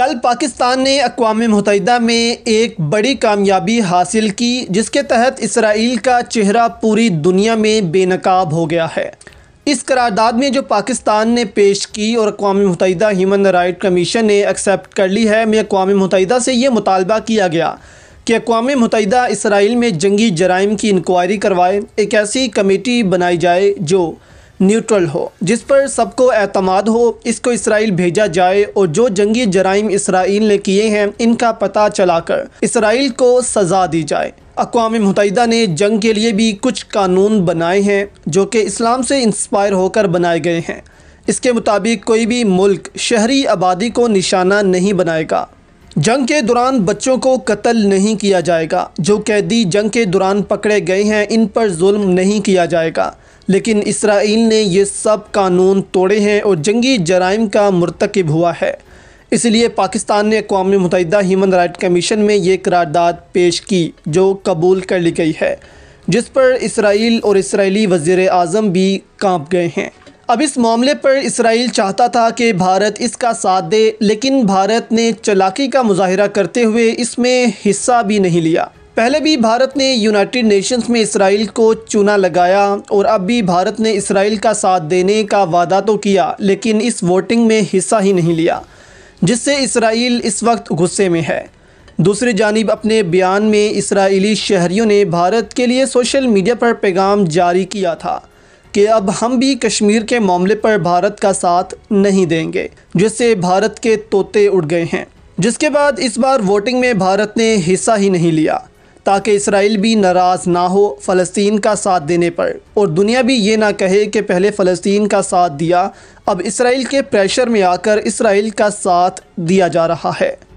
कल पाकिस्तान ने अकवा मुतहदा में एक बड़ी कामयाबी हासिल की जिसके तहत इसराइल का चेहरा पूरी दुनिया में बेनकाब हो गया है इस करारदाद में जो पाकिस्तान ने पेश की और अकवा मुतहदा ह्यूमन राइट कमीशन ने एक्सेप्ट कर ली है में अकवा मुतहदा से ये मुतालबा किया गया कि अकवा मुतहदा इसराइल में जंगी जराइम की इंक्वायरी करवाए एक ऐसी कमेटी बनाई जाए जो न्यूट्रल हो जिस पर सबको अतमाद हो इसको इसराइल भेजा जाए और जो जंगी जराइम इसराइल ने किए हैं इनका पता चलाकर इसराइल को सज़ा दी जाए अकवा मुतहदा ने जंग के लिए भी कुछ कानून बनाए हैं जो कि इस्लाम से इंस्पायर होकर बनाए गए हैं इसके मुताबिक कोई भी मुल्क शहरी आबादी को निशाना नहीं बनाएगा जंग के दौरान बच्चों को कत्ल नहीं किया जाएगा जो कैदी जंग के दौरान पकड़े गए हैं इन पर जुल्म नहीं किया जाएगा लेकिन इसराइल ने ये सब कानून तोड़े हैं और जंगी जराइम का मरतकब हुआ है इसलिए पाकिस्तान ने अकवा मुतहदा ह्यूमन राइट कमीशन में ये करारदाद पेश की जो कबूल कर ली गई है जिस पर इसराइल और इसराइली वज़ी अजम भी काँप गए हैं अब इस मामले पर इसराइल चाहता था कि भारत इसका साथ दे लेकिन भारत ने चलाकी का मुजाहरा करते हुए इसमें हिस्सा भी नहीं लिया पहले भी भारत ने यूनाइटेड नेशंस में इसराइल को चूना लगाया और अब भी भारत ने इसराइल का साथ देने का वादा तो किया लेकिन इस वोटिंग में हिस्सा ही नहीं लिया जिससे इसराइल इस वक्त गुस्से में है दूसरी जानब अपने बयान में इसराइली शहरीों ने भारत के लिए सोशल मीडिया पर पैगाम जारी किया था कि अब हम भी कश्मीर के मामले पर भारत का साथ नहीं देंगे जिससे भारत के तोते उड़ गए हैं जिसके बाद इस बार वोटिंग में भारत ने हिस्सा ही नहीं लिया ताकि इसराइल भी नाराज़ ना हो फ़लस्तीन का साथ देने पर और दुनिया भी ये ना कहे कि पहले फ़लस्तीन का साथ दिया अब इसराइल के प्रेशर में आकर इसराइल का साथ दिया जा रहा है